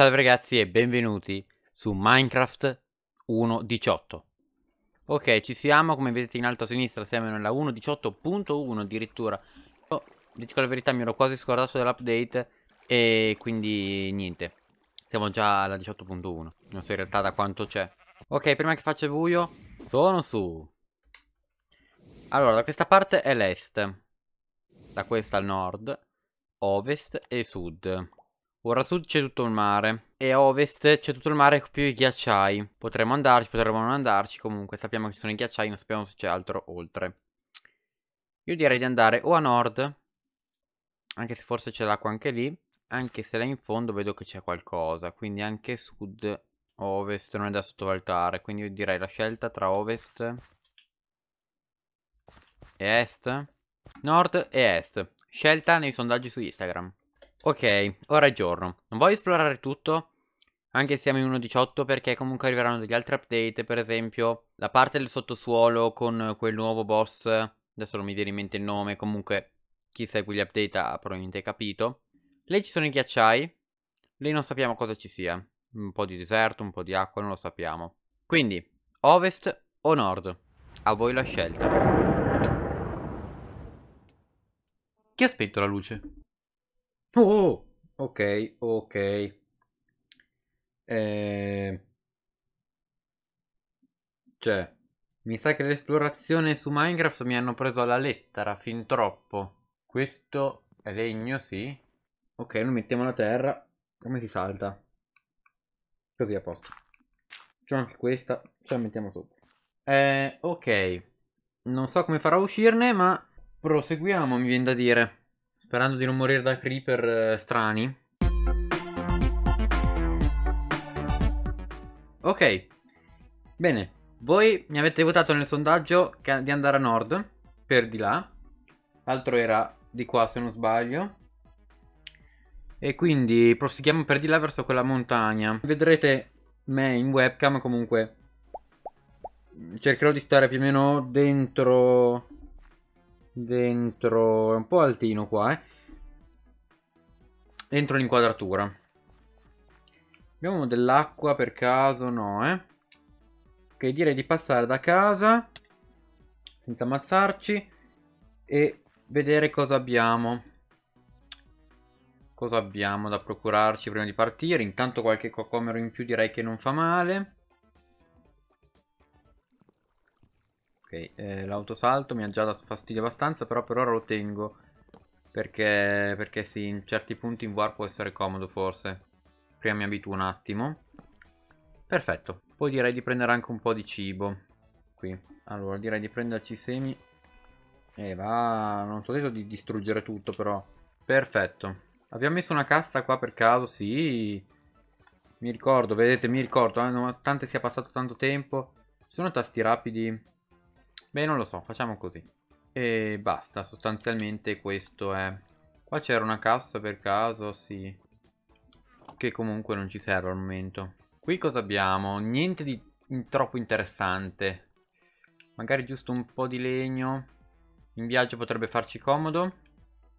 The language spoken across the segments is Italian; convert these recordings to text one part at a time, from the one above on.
Salve ragazzi e benvenuti su Minecraft 1.18 Ok, ci siamo, come vedete in alto a sinistra siamo nella 1.18.1 addirittura Io, oh, dico la verità, mi ero quasi scordato dell'update e quindi niente Siamo già alla 18.1, non so in realtà da quanto c'è Ok, prima che faccia buio, sono su Allora, da questa parte è l'est Da questa al nord, ovest e sud Ora a sud c'è tutto il mare e a ovest c'è tutto il mare più i ghiacciai. Potremmo andarci, potremmo non andarci, comunque sappiamo che ci sono i ghiacciai, non sappiamo se c'è altro oltre. Io direi di andare o a nord, anche se forse c'è l'acqua anche lì, anche se là in fondo vedo che c'è qualcosa, quindi anche sud, ovest non è da sottovalutare, quindi io direi la scelta tra ovest e est, nord e est, scelta nei sondaggi su Instagram. Ok, ora è giorno. Non voglio esplorare tutto, anche se siamo in 1.18 perché comunque arriveranno degli altri update, per esempio la parte del sottosuolo con quel nuovo boss, adesso non mi viene in mente il nome, comunque chi segue gli update ha probabilmente capito. Lì ci sono i ghiacciai, lì non sappiamo cosa ci sia, un po' di deserto, un po' di acqua, non lo sappiamo. Quindi, ovest o nord? A voi la scelta. Chi aspetto la luce? Oh, ok, ok. Eh, cioè, mi sa che l'esplorazione su Minecraft mi hanno preso alla lettera, fin troppo. Questo è legno, sì. Ok, lo mettiamo alla terra. Come si salta? Così a posto. C'è anche questa, ce la mettiamo sopra. Eh, ok. Non so come farò a uscirne, ma proseguiamo, mi viene da dire. Sperando di non morire da creeper eh, strani. Ok. Bene. Voi mi avete votato nel sondaggio di andare a nord. Per di là. L'altro era di qua se non sbaglio. E quindi proseguiamo per di là verso quella montagna. Vedrete me in webcam comunque cercherò di stare più o meno dentro dentro... è un po' altino qua, eh. Dentro l'inquadratura. Abbiamo dell'acqua per caso? No, eh. Ok, direi di passare da casa, senza ammazzarci, e vedere cosa abbiamo. Cosa abbiamo da procurarci prima di partire? Intanto qualche cocomero in più direi che non fa male. Ok, eh, l'autosalto mi ha già dato fastidio abbastanza, però per ora lo tengo. Perché, perché sì, in certi punti in war può essere comodo forse. Prima mi abituo un attimo. Perfetto, poi direi di prendere anche un po' di cibo. Qui, allora direi di prenderci i semi. E eh, va, non ti ho detto di distruggere tutto però. Perfetto. Abbiamo messo una cassa qua per caso, sì. Mi ricordo, vedete, mi ricordo, eh, nonostante sia passato tanto tempo. Ci sono tasti rapidi Beh, non lo so, facciamo così. E basta, sostanzialmente questo è... Qua c'era una cassa per caso, sì. Che comunque non ci serve al momento. Qui cosa abbiamo? Niente di troppo interessante. Magari giusto un po' di legno. In viaggio potrebbe farci comodo.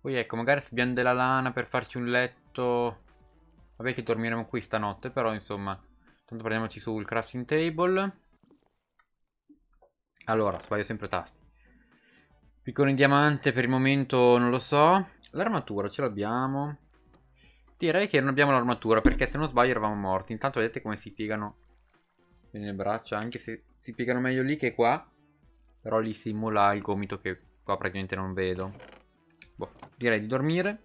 Poi ecco, magari se abbiamo della lana per farci un letto... Vabbè che dormiremo qui stanotte, però insomma... Tanto prendiamoci sul crafting table. Allora, sbaglio sempre tasti. Piccone in diamante per il momento non lo so. L'armatura ce l'abbiamo. Direi che non abbiamo l'armatura perché se non sbaglio eravamo morti. Intanto vedete come si piegano nelle braccia, anche se si piegano meglio lì che qua. Però lì simula il gomito che qua praticamente non vedo. Boh, direi di dormire.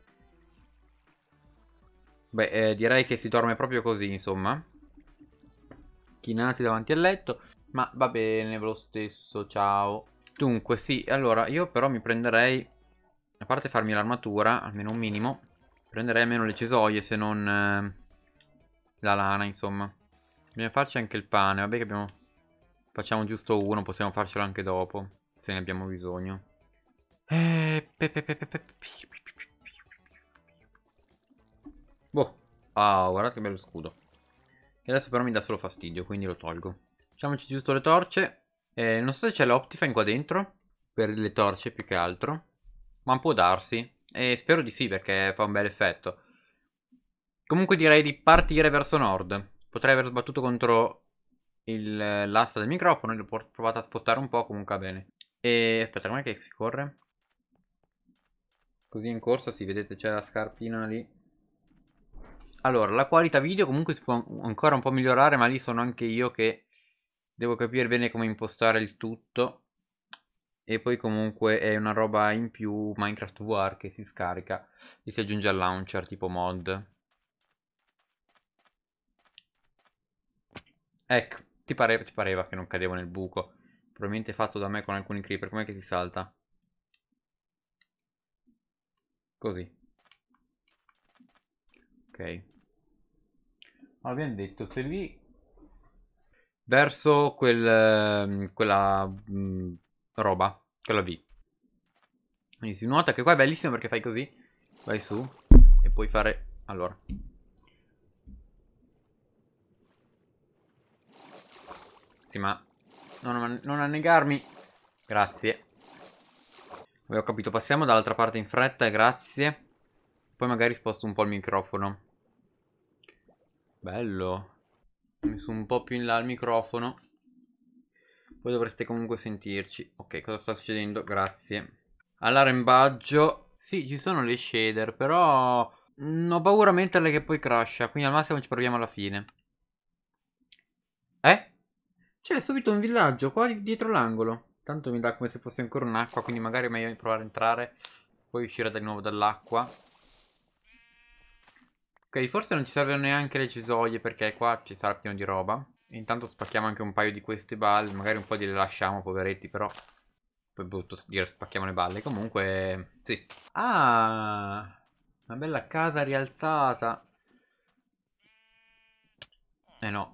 Beh, eh, direi che si dorme proprio così, insomma. Chinati davanti al letto. Ma va bene, lo stesso, ciao. Dunque, sì, allora, io però mi prenderei... A parte farmi l'armatura, almeno un minimo, prenderei almeno le cesoie, se non... Eh, la lana, insomma. Dobbiamo farci anche il pane, vabbè che abbiamo... Facciamo giusto uno, possiamo farcelo anche dopo, se ne abbiamo bisogno. Eh... Boh. Ah, oh, guardate che bello scudo. E adesso però mi dà solo fastidio, quindi lo tolgo. Mettiamoci giusto le torce. Eh, non so se c'è l'Optifine qua dentro. Per le torce più che altro. Ma può darsi. E spero di sì perché fa un bel effetto. Comunque direi di partire verso nord. Potrei aver sbattuto contro eh, l'asta del microfono. L'ho provato a spostare un po'. Comunque va bene. E aspetta, com'è che si corre? Così in corsa, sì, vedete c'è la scarpina lì. Allora, la qualità video comunque si può ancora un po' migliorare, ma lì sono anche io che devo capire bene come impostare il tutto e poi comunque è una roba in più Minecraft VR che si scarica e si aggiunge al launcher tipo mod ecco ti, pare ti pareva che non cadevo nel buco probabilmente fatto da me con alcuni creeper com'è che si salta? così ok abbiamo detto se lì verso quel, ehm, quella mh, mhmm, roba, quella V. Quindi si nuota che qua è bellissimo perché fai così, vai su e puoi fare... Allora. Sì, ma non, non annegarmi. Grazie. Beh, ho capito, passiamo dall'altra parte in fretta, grazie. Poi magari sposto un po' il microfono. Bello ho messo un po' più in là il microfono. Voi dovreste comunque sentirci. Ok, cosa sta succedendo? Grazie. All'arrembaggio. Sì, ci sono le shader, però... Mh, ho paura a metterle che poi crasha, quindi al massimo ci proviamo alla fine. Eh? C'è subito un villaggio, qua dietro l'angolo. Tanto mi dà come se fosse ancora un'acqua, quindi magari è meglio provare a entrare. Poi uscire di nuovo dall'acqua. Ok, forse non ci servono neanche le cisoglie perché qua ci sarà pieno di roba. Intanto spacchiamo anche un paio di queste balle, magari un po' di lasciamo, poveretti, però... Poi brutto dire spacchiamo le balle, comunque... Sì. Ah! Una bella casa rialzata. Eh no.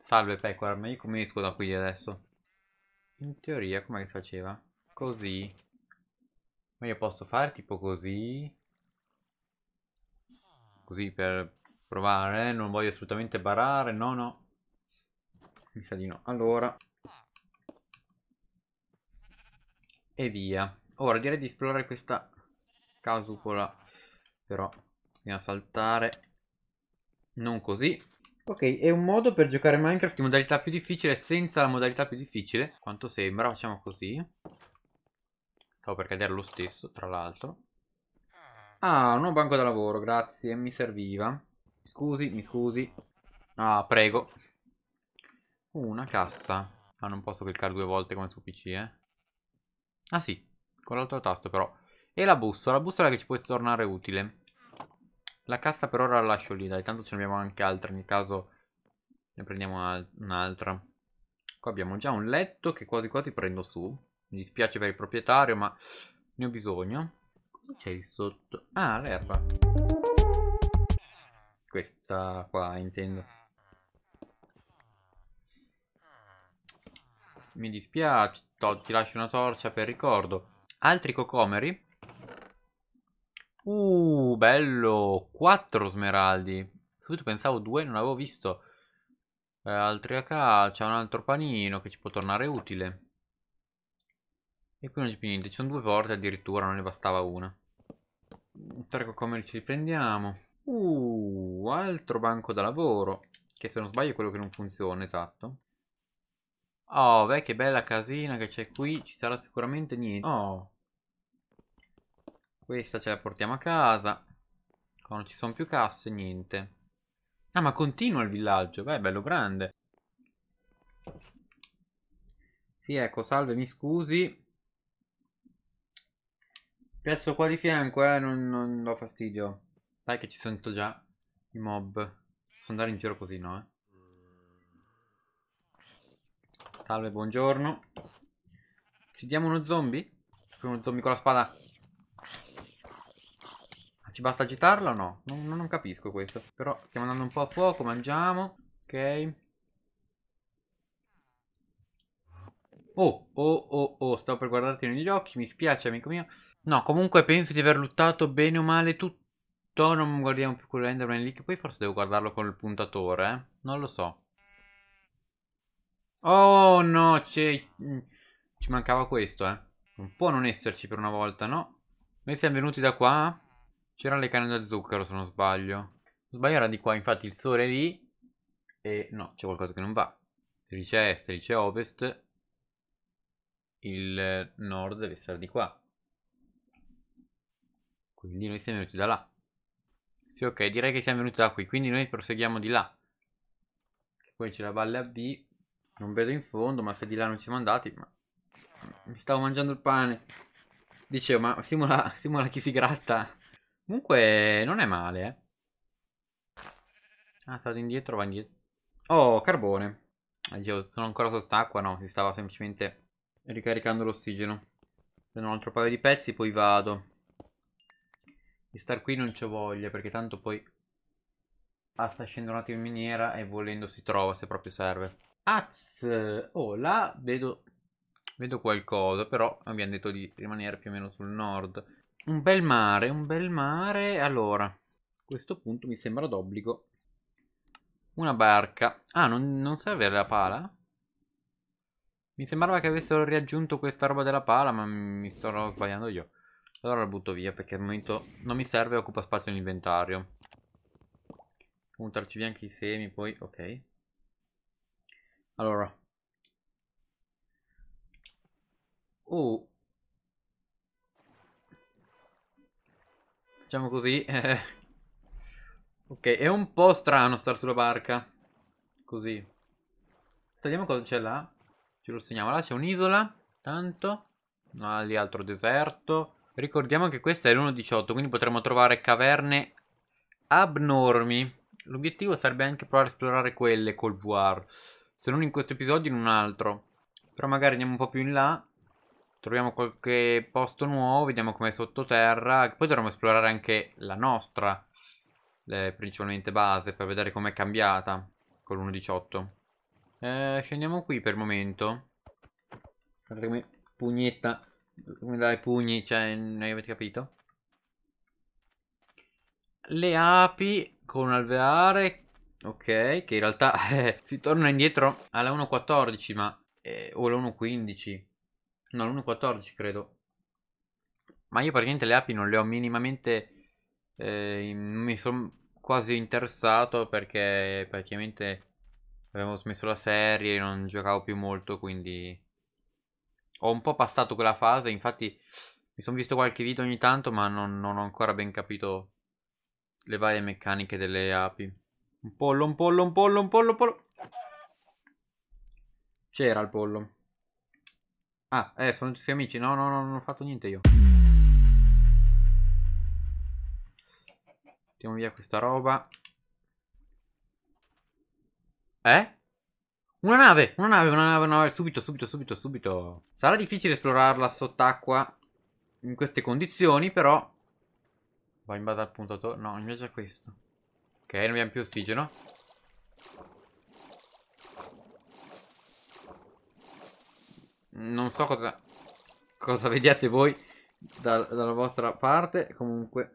Salve pecora, ma io come esco da qui adesso? In teoria come faceva? Così. Ma io posso fare tipo così? così per provare, eh, non voglio assolutamente barare, no no. Mi sa di no. Allora. E via. Ora direi di esplorare questa casupola, però bisogna saltare. Non così. Ok, è un modo per giocare Minecraft in modalità più difficile senza la modalità più difficile, quanto sembra, facciamo così. Stavo per cadere lo stesso, tra l'altro. Ah, un nuovo banco da lavoro, grazie, mi serviva. Mi scusi, mi scusi. Ah, prego. Una cassa. Ah, non posso cliccare due volte come su PC, eh. Ah sì, con l'altro tasto però. E la bussola, la bussola che ci può tornare utile. La cassa per ora la lascio lì, dai, tanto ce ne abbiamo anche altre, nel caso ne prendiamo un'altra. Qua abbiamo già un letto che quasi quasi prendo su. Mi dispiace per il proprietario, ma ne ho bisogno c'è il sotto? Ah, l'erba. Questa qua, intendo. Mi dispiace, ti lascio una torcia per ricordo. Altri cocomeri. Uh, bello. Quattro smeraldi. Subito pensavo due, non avevo visto. Eh, altri AK, c'è un altro panino che ci può tornare utile. E qui non c'è più niente, ci sono due porte addirittura, non ne bastava una. Targo come ci riprendiamo. Uh, altro banco da lavoro. Che se non sbaglio è quello che non funziona, esatto. Oh, beh, che bella casina che c'è qui. Ci sarà sicuramente niente. Oh. Questa ce la portiamo a casa. Quando ci sono più casse, niente. Ah, ma continua il villaggio. Beh, bello grande. Sì, ecco, salve, mi scusi. Piazzo qua di fianco, eh, non, non do fastidio. Dai che ci sento già i mob. Posso andare in giro così, no? Eh? Salve, buongiorno. Ci diamo uno zombie? Uno zombie con la spada. Ci basta agitarla o no? Non, non, capisco questo. Però stiamo andando un po' a fuoco, mangiamo. Ok. Oh, oh, oh, oh, stavo per guardarti negli occhi, mi spiace amico mio. No, comunque penso di aver luttato bene o male tutto. Non guardiamo più quello Enderman lì, che poi forse devo guardarlo con il puntatore, eh? Non lo so. Oh no, c'è... Mm, ci mancava questo, eh. Non può non esserci per una volta, no? Noi siamo venuti da qua. C'erano le canne da zucchero, se non sbaglio. Sbaglio era di qua, infatti il sole è lì. E no, c'è qualcosa che non va. Se dice est, se dice ovest. Il nord deve essere di qua. Quindi noi siamo venuti da là. Sì, ok, direi che siamo venuti da qui, quindi noi proseguiamo di là. Poi c'è la valle a B, non vedo in fondo, ma se di là non siamo andati, ma... Mi stavo mangiando il pane. Dicevo, ma simula, simula chi si gratta. Comunque, non è male, eh. Ah, stato indietro, va indietro. Oh, carbone. Eh, Io sono ancora sott'acqua, no, si stava semplicemente ricaricando l'ossigeno. Prendo un altro paio di pezzi, poi vado. Di star qui non c'è voglia, perché tanto poi... Ah, sta scendendo un attimo in miniera e volendo si trova se proprio serve. Az! Oh, là vedo... Vedo qualcosa, però abbiamo detto di rimanere più o meno sul nord. Un bel mare, un bel mare. Allora, a questo punto mi sembra d'obbligo. Una barca. Ah, non, non serve la pala? Mi sembrava che avessero riaggiunto questa roba della pala, ma mi sto sbagliando io. Allora la butto via perché al momento non mi serve e occupa spazio nell'inventario. Puntarci via anche i semi poi, ok. Allora. Uh. Facciamo così. ok, è un po' strano stare sulla barca. Così. Vediamo cosa c'è là. Ce lo segniamo. Là c'è un'isola. Tanto. Non ha lì altro deserto. Ricordiamo che questa è l'1.18, quindi potremo trovare caverne abnormi. L'obiettivo sarebbe anche provare a esplorare quelle col VR. Se non in questo episodio, in un altro. Però magari andiamo un po' più in là. Troviamo qualche posto nuovo, vediamo com'è sottoterra. Poi dovremo esplorare anche la nostra, eh, principalmente base, per vedere com'è cambiata con l'1.18. Eh, scendiamo qui per il momento. Guardate come pugnetta come dai pugni, cioè, non avete capito? Le api con alveare, ok, che in realtà eh, si torna indietro alla 1.14, ma... Eh, o la 1.15. No, la 1.14 credo. Ma io praticamente le api non le ho minimamente... Eh, mi sono quasi interessato perché praticamente avevo smesso la serie, non giocavo più molto, quindi ho un po' passato quella fase, infatti mi sono visto qualche video ogni tanto, ma non, non, ho ancora ben capito le varie meccaniche delle api. Un pollo, un pollo, un pollo, un pollo, un pollo. C'era il pollo. Ah, eh, sono tutti amici. No, no, no, non ho fatto niente io. Mettiamo via questa roba. Eh? Una nave, una nave, una nave, una nave, subito, subito, subito, subito. Sarà difficile esplorarla sott'acqua in queste condizioni, però... Va in base al punto... No, invece è questo. Ok, non abbiamo più ossigeno. Non so cosa... Cosa vediate voi da, dalla vostra parte, comunque...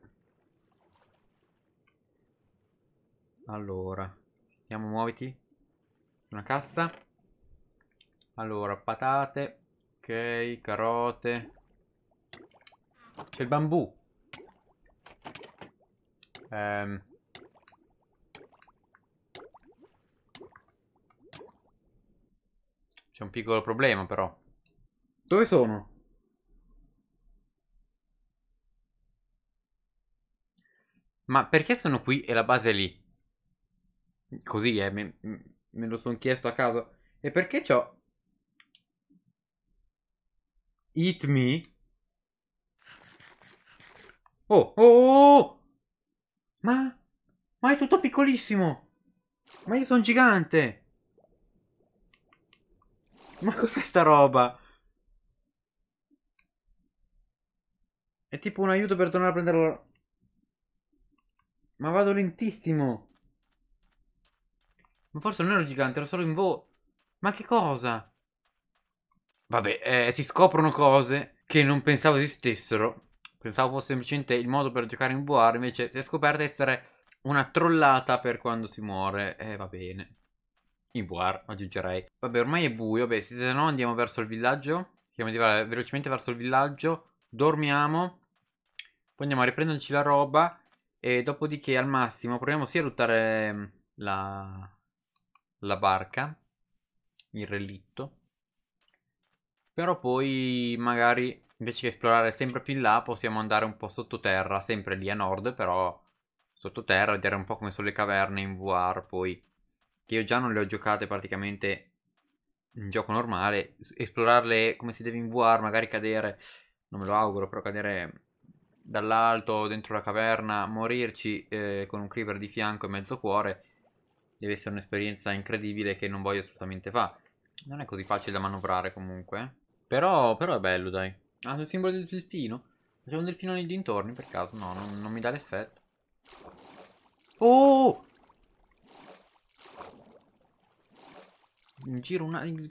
Allora... Andiamo, muoviti. Una cassa. Allora, patate. Ok, carote. C'è il bambù. Ehm... C'è un piccolo problema però. Dove sono? Ma perché sono qui e la base è lì? Così, eh. Mi me lo sono chiesto a caso. E perché c'ho... Hit me? Oh, oh, oh, oh, oh! Ma... Ma è tutto piccolissimo! Ma io sono gigante! Ma cos'è sta roba? È tipo un aiuto per tornare a prenderlo... Ma vado lentissimo! Ma forse non ero gigante, ero solo in vo... Ma che cosa? Vabbè, eh, si scoprono cose che non pensavo esistessero. Pensavo fosse semplicemente il modo per giocare in VR, invece si è scoperta essere una trollata per quando si muore. E eh, va bene. In VR, aggiungerei. Vabbè, ormai è buio, vabbè, se no andiamo verso il villaggio. Andiamo di andare velocemente verso il villaggio. Dormiamo. Poi andiamo a riprenderci la roba. E dopodiché al massimo proviamo sia a ruttare ehm, la, la barca, il relitto, però poi magari invece che esplorare sempre più in là possiamo andare un po' sottoterra, sempre lì a nord però sottoterra, vedere un po' come sono le caverne in VR poi, che io già non le ho giocate praticamente in gioco normale, esplorarle come si deve in VR, magari cadere, non me lo auguro, però cadere dall'alto dentro la caverna, morirci eh, con un creeper di fianco e mezzo cuore deve essere un'esperienza incredibile che non voglio assolutamente fare. Non è così facile da manovrare comunque. Però, però è bello, dai. Ah, sul simbolo del delfino. C'è un delfino nei dintorni, per caso. No, non, non mi dà l'effetto. Oh! Mi giro attimo.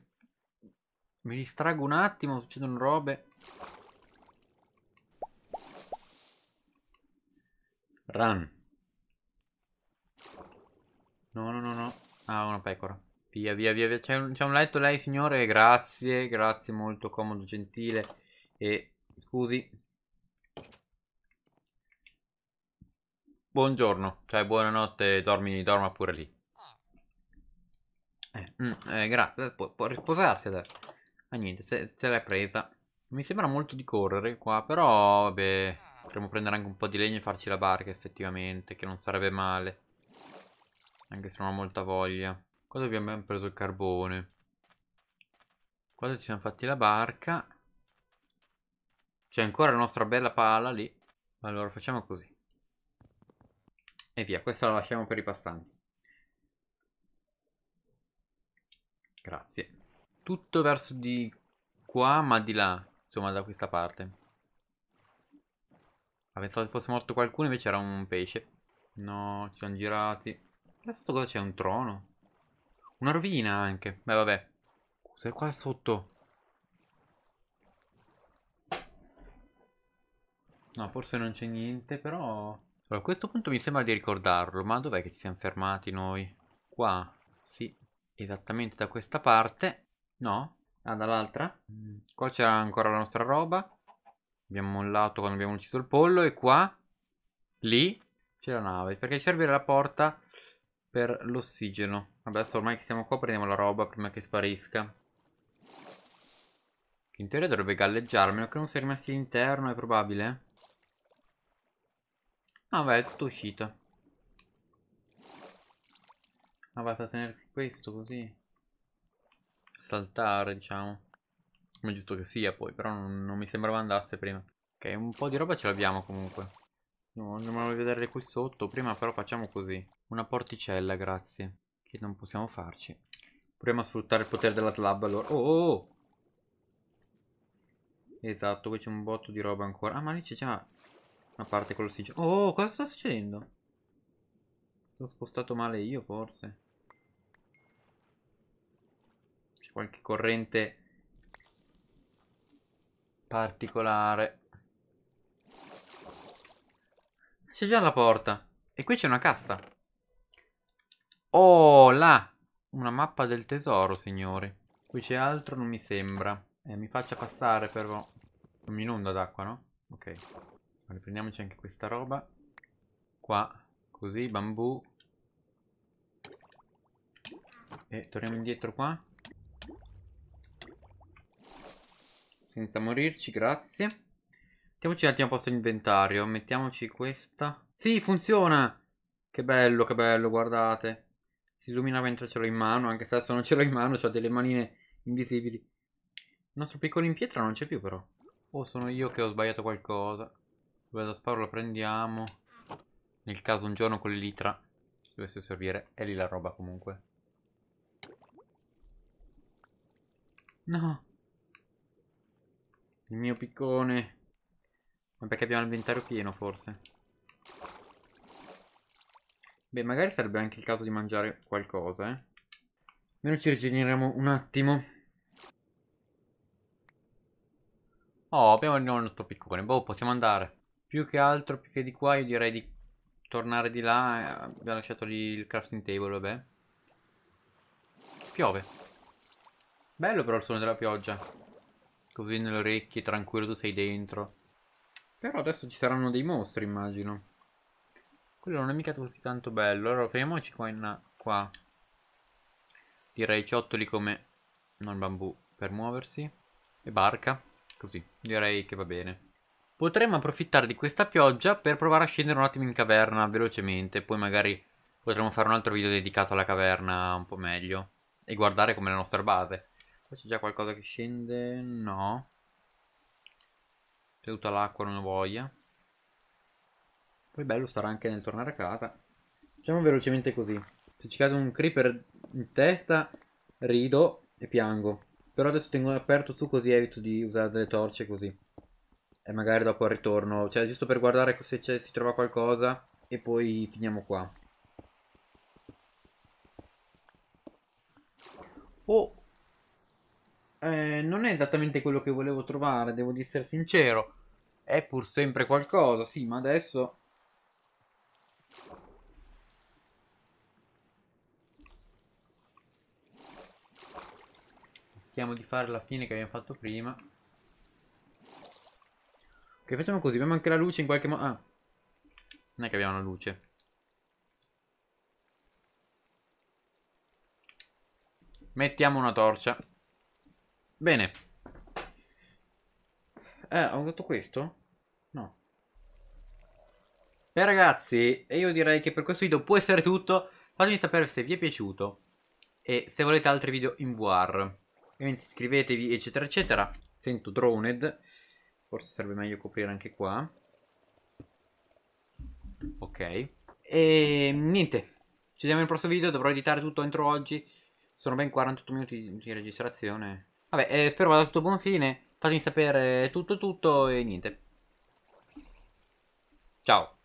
Mi distrago un attimo, succedono robe. Run. Ah, una pecora. Via, via, via, via. C'è un, un, letto lei, signore? Grazie, grazie, molto comodo, gentile. E, scusi. Buongiorno, cioè buonanotte, dormi, dorma pure lì. Eh, mm, eh, grazie, Pu può, riposarsi adesso. Ma ah, niente, se, se l'è presa. Mi sembra molto di correre qua, però, vabbè... Potremmo prendere anche un po' di legno e farci la barca, effettivamente, che non sarebbe male. Anche se non ho molta voglia. Quando abbiamo preso il carbone. Quando ci siamo fatti la barca. C'è ancora la nostra bella pala lì. Allora facciamo così. E via, questa la lasciamo per i pastanti. Grazie. Tutto verso di qua, ma di là. Insomma, da questa parte. pensavo che fosse morto qualcuno, invece era un pesce. No, ci siamo girati. Là sotto cosa c'è? Un trono? Una rovina anche. Beh, vabbè. Cos'è qua sotto? No, forse non c'è niente, però... Allora, a questo punto mi sembra di ricordarlo, ma dov'è che ci siamo fermati noi? Qua? Sì, esattamente da questa parte. No? Ah, dall'altra? Mm, qua c'era ancora la nostra roba. Abbiamo mollato quando abbiamo ucciso il pollo e qua... Lì c'è la nave, perché serve la porta per l'ossigeno. adesso ormai che siamo qua prendiamo la roba prima che sparisca. Che in teoria dovrebbe galleggiare, meno che non sia rimasto all'interno, è probabile. Ah, vabbè, è tutto uscito. Ah, basta a tenersi questo così. Saltare, diciamo. Come giusto che sia poi, però non, non mi sembrava andasse prima. Ok, un po' di roba ce l'abbiamo comunque. No, andiamo a vedere qui sotto. Prima però facciamo così. Una porticella, grazie. Che non possiamo farci. Proviamo a sfruttare il potere della slab allora. Oh, oh, oh, Esatto, qui c'è un botto di roba ancora. Ah, ma lì c'è già una parte con l'ossigeno. Oh, oh cosa sta succedendo? Sono spostato male io, forse. C'è qualche corrente particolare. C'è già la porta. E qui c'è una cassa. Oh, là! Una mappa del tesoro, signori. Qui c'è altro, non mi sembra. Eh, mi faccia passare, però. Non mi inonda d'acqua, no? Ok. Riprendiamoci anche questa roba. Qua. Così, bambù. E torniamo indietro qua. Senza morirci, grazie. Mettiamoci un attimo a posto inventario. Mettiamoci questa. Sì, funziona! Che bello, che bello, guardate. Si illumina mentre ce l'ho in mano, anche se adesso non ce l'ho in mano, ho delle manine invisibili. Il nostro piccolo in pietra non c'è più però. Oh, sono io che ho sbagliato qualcosa. Dove sparo lo prendiamo. Nel caso un giorno con l'elitra dovesse servire. È lì la roba comunque. No. Il mio piccone. Ma perché abbiamo l'inventario pieno, forse. Beh, magari sarebbe anche il caso di mangiare qualcosa, eh. Almeno ci rigeneriamo un attimo. Oh, abbiamo il nostro piccone. Boh, possiamo andare. Più che altro, più che di qua, io direi di tornare di là. Eh, abbiamo lasciato lì il crafting table, vabbè. Piove. Bello però il suono della pioggia. Così nelle orecchie, tranquillo, tu sei dentro. Però adesso ci saranno dei mostri, immagino. Quello non è mica così tanto bello. Allora, fermiamoci qua in... qua. Direi ciottoli come... non bambù, per muoversi. E barca. Così, direi che va bene. Potremmo approfittare di questa pioggia per provare a scendere un attimo in caverna, velocemente. Poi magari potremmo fare un altro video dedicato alla caverna un po' meglio. E guardare come la nostra base. Qua c'è già qualcosa che scende... no c'è tutta l'acqua non ho voglia poi bello starà anche nel tornare a casa facciamo velocemente così se ci cade un creeper in testa rido e piango però adesso tengo aperto su così evito di usare delle torce così e magari dopo al ritorno cioè giusto per guardare se si trova qualcosa e poi finiamo qua oh eh, non è esattamente quello che volevo trovare, devo essere sincero. È pur sempre qualcosa, sì, ma adesso... Cerchiamo di fare la fine che abbiamo fatto prima. Ok, facciamo così, abbiamo anche la luce in qualche modo... Ah, non è che abbiamo la luce. Mettiamo una torcia. Bene. Eh, ho usato questo? No. Eh, e ragazzi, io direi che per questo video può essere tutto. Fatemi sapere se vi è piaciuto e se volete altri video in VR. Ovviamente iscrivetevi eccetera eccetera. Sento droned. Forse sarebbe meglio coprire anche qua. Ok. E niente. Ci vediamo nel prossimo video. Dovrò editare tutto entro oggi. Sono ben 48 minuti di registrazione. Vabbè, eh, spero vada tutto buon fine. Fatemi sapere tutto tutto e niente. Ciao.